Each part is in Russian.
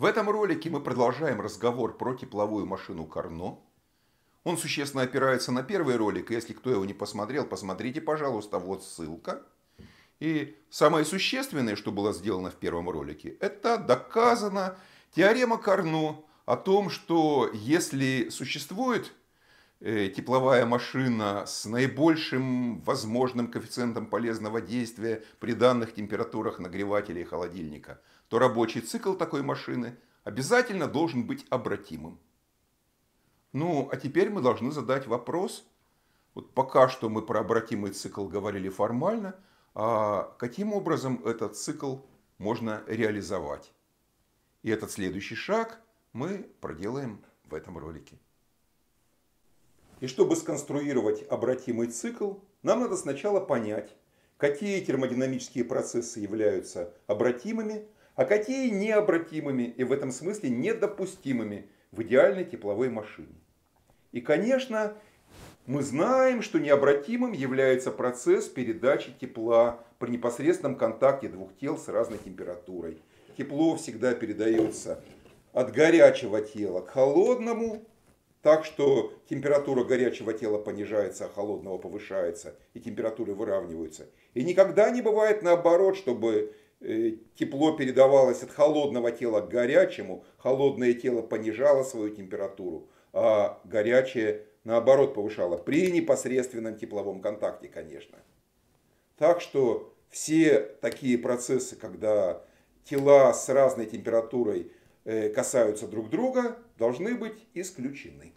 В этом ролике мы продолжаем разговор про тепловую машину Карно. Он существенно опирается на первый ролик. Если кто его не посмотрел, посмотрите, пожалуйста, вот ссылка. И самое существенное, что было сделано в первом ролике, это доказана теорема Карно о том, что если существует э, тепловая машина с наибольшим возможным коэффициентом полезного действия при данных температурах нагревателя и холодильника – то рабочий цикл такой машины обязательно должен быть обратимым. Ну, а теперь мы должны задать вопрос. Вот пока что мы про обратимый цикл говорили формально, а каким образом этот цикл можно реализовать? И этот следующий шаг мы проделаем в этом ролике. И чтобы сконструировать обратимый цикл, нам надо сначала понять, какие термодинамические процессы являются обратимыми, а какие необратимыми и в этом смысле недопустимыми в идеальной тепловой машине. И, конечно, мы знаем, что необратимым является процесс передачи тепла при непосредственном контакте двух тел с разной температурой. Тепло всегда передается от горячего тела к холодному, так что температура горячего тела понижается, а холодного повышается, и температуры выравниваются. И никогда не бывает наоборот, чтобы Э, тепло передавалось от холодного тела к горячему, холодное тело понижало свою температуру, а горячее наоборот повышало при непосредственном тепловом контакте, конечно. Так что все такие процессы, когда тела с разной температурой э, касаются друг друга, должны быть исключены.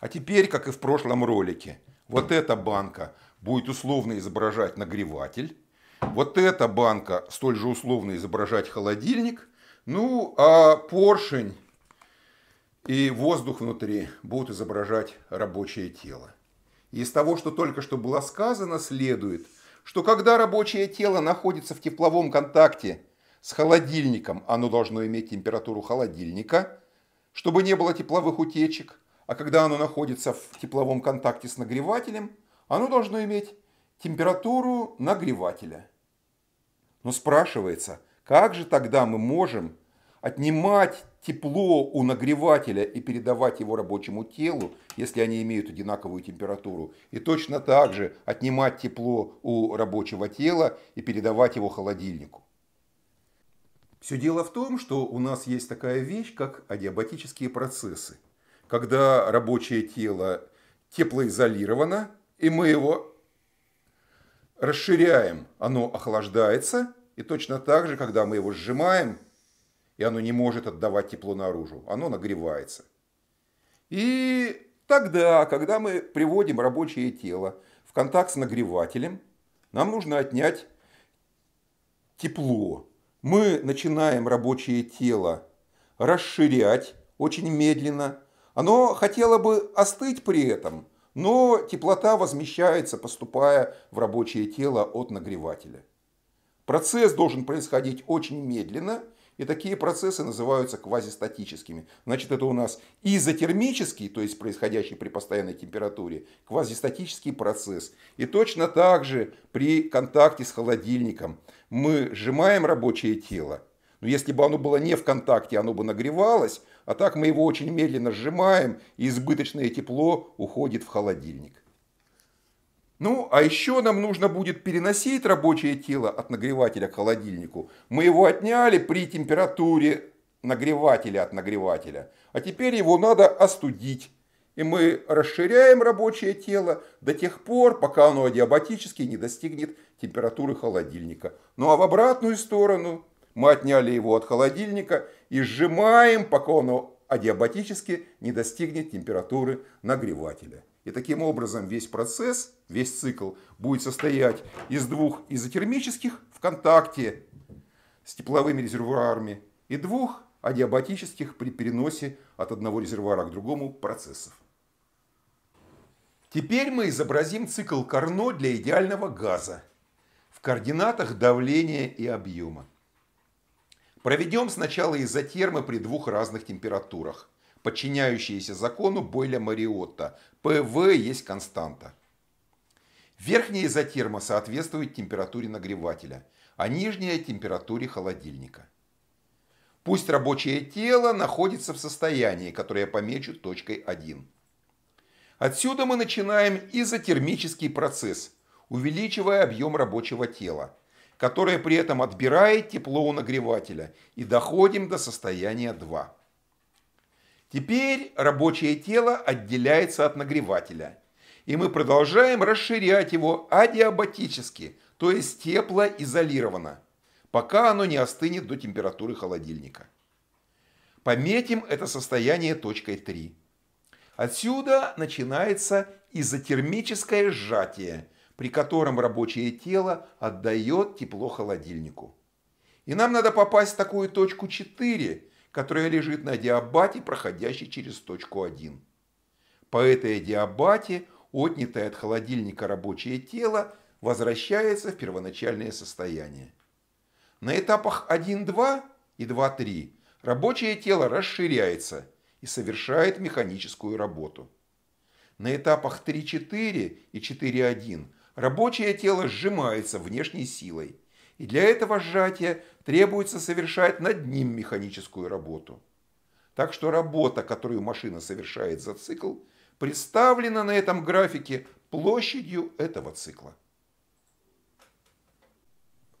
А теперь, как и в прошлом ролике, вот эта банка – будет условно изображать нагреватель. Вот эта банка столь же условно изображать холодильник. Ну, а поршень и воздух внутри будут изображать рабочее тело. из того, что только что было сказано, следует, что когда рабочее тело находится в тепловом контакте с холодильником, оно должно иметь температуру холодильника, чтобы не было тепловых утечек, а когда оно находится в тепловом контакте с нагревателем – оно должно иметь температуру нагревателя. Но спрашивается, как же тогда мы можем отнимать тепло у нагревателя и передавать его рабочему телу, если они имеют одинаковую температуру, и точно так же отнимать тепло у рабочего тела и передавать его холодильнику. Все дело в том, что у нас есть такая вещь, как адиабатические процессы. Когда рабочее тело теплоизолировано, и мы его расширяем, оно охлаждается, и точно так же, когда мы его сжимаем, и оно не может отдавать тепло наружу, оно нагревается. И тогда, когда мы приводим рабочее тело в контакт с нагревателем, нам нужно отнять тепло. Мы начинаем рабочее тело расширять очень медленно. Оно хотело бы остыть при этом – но теплота возмещается, поступая в рабочее тело от нагревателя. Процесс должен происходить очень медленно, и такие процессы называются квазистатическими. Значит, это у нас изотермический, то есть происходящий при постоянной температуре, квазистатический процесс. И точно так же при контакте с холодильником мы сжимаем рабочее тело. Но если бы оно было не в контакте, оно бы нагревалось, а так мы его очень медленно сжимаем, и избыточное тепло уходит в холодильник. Ну, а еще нам нужно будет переносить рабочее тело от нагревателя к холодильнику. Мы его отняли при температуре нагревателя от нагревателя, а теперь его надо остудить. И мы расширяем рабочее тело до тех пор, пока оно адиабатически не достигнет температуры холодильника. Ну а в обратную сторону мы отняли его от холодильника и сжимаем, пока оно адиабатически не достигнет температуры нагревателя. И таким образом весь процесс, весь цикл будет состоять из двух изотермических в контакте с тепловыми резервуарами и двух адиабатических при переносе от одного резервуара к другому процессов. Теперь мы изобразим цикл Карно для идеального газа в координатах давления и объема. Проведем сначала изотермы при двух разных температурах, подчиняющиеся закону Бойля-Мариотта. ПВ есть константа. Верхняя изотерма соответствует температуре нагревателя, а нижняя – температуре холодильника. Пусть рабочее тело находится в состоянии, которое я помечу точкой 1. Отсюда мы начинаем изотермический процесс, увеличивая объем рабочего тела, которое при этом отбирает тепло у нагревателя, и доходим до состояния 2. Теперь рабочее тело отделяется от нагревателя, и мы продолжаем расширять его адиабатически, то есть теплоизолированно, пока оно не остынет до температуры холодильника. Пометим это состояние точкой 3. Отсюда начинается изотермическое сжатие – при котором рабочее тело отдает тепло холодильнику. И нам надо попасть в такую точку 4, которая лежит на диабате, проходящей через точку 1. По этой диабате отнятое от холодильника рабочее тело возвращается в первоначальное состояние. На этапах 1-2 и 2-3 рабочее тело расширяется и совершает механическую работу. На этапах 3-4 и 4-1 рабочее тело сжимается внешней силой, и для этого сжатия требуется совершать над ним механическую работу. Так что работа, которую машина совершает за цикл, представлена на этом графике площадью этого цикла.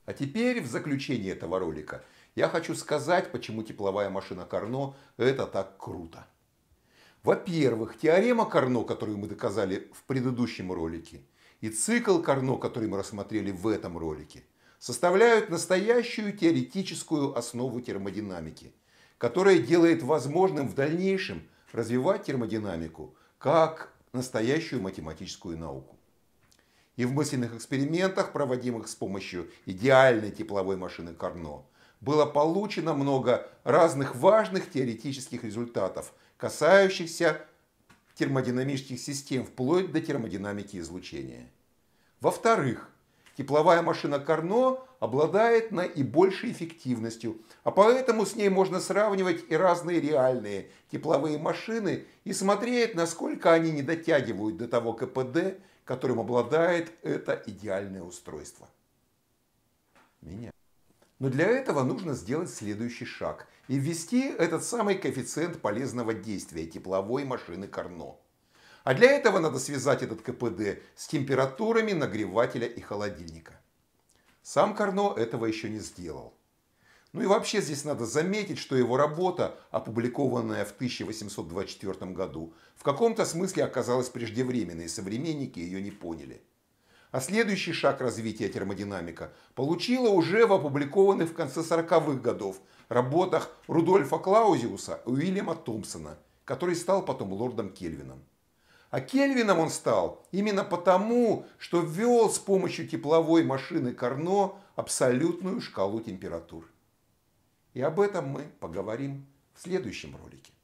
А теперь в заключение этого ролика я хочу сказать, почему тепловая машина Карно – это так круто. Во-первых, теорема Карно, которую мы доказали в предыдущем ролике – и цикл Карно, который мы рассмотрели в этом ролике, составляют настоящую теоретическую основу термодинамики, которая делает возможным в дальнейшем развивать термодинамику как настоящую математическую науку. И в мысленных экспериментах, проводимых с помощью идеальной тепловой машины Карно, было получено много разных важных теоретических результатов, касающихся термодинамических систем вплоть до термодинамики излучения. Во-вторых, тепловая машина Карно обладает наибольшей эффективностью, а поэтому с ней можно сравнивать и разные реальные тепловые машины и смотреть, насколько они не дотягивают до того КПД, которым обладает это идеальное устройство. Меня. Но для этого нужно сделать следующий шаг и ввести этот самый коэффициент полезного действия тепловой машины Карно. А для этого надо связать этот КПД с температурами нагревателя и холодильника. Сам Карно этого еще не сделал. Ну и вообще здесь надо заметить, что его работа, опубликованная в 1824 году, в каком-то смысле оказалась преждевременной, и современники ее не поняли. А следующий шаг развития термодинамика получила уже в опубликованных в конце 40-х годов работах Рудольфа Клаузиуса и Уильяма Томпсона, который стал потом лордом Кельвином. А Кельвином он стал именно потому, что ввел с помощью тепловой машины Карно абсолютную шкалу температур. И об этом мы поговорим в следующем ролике.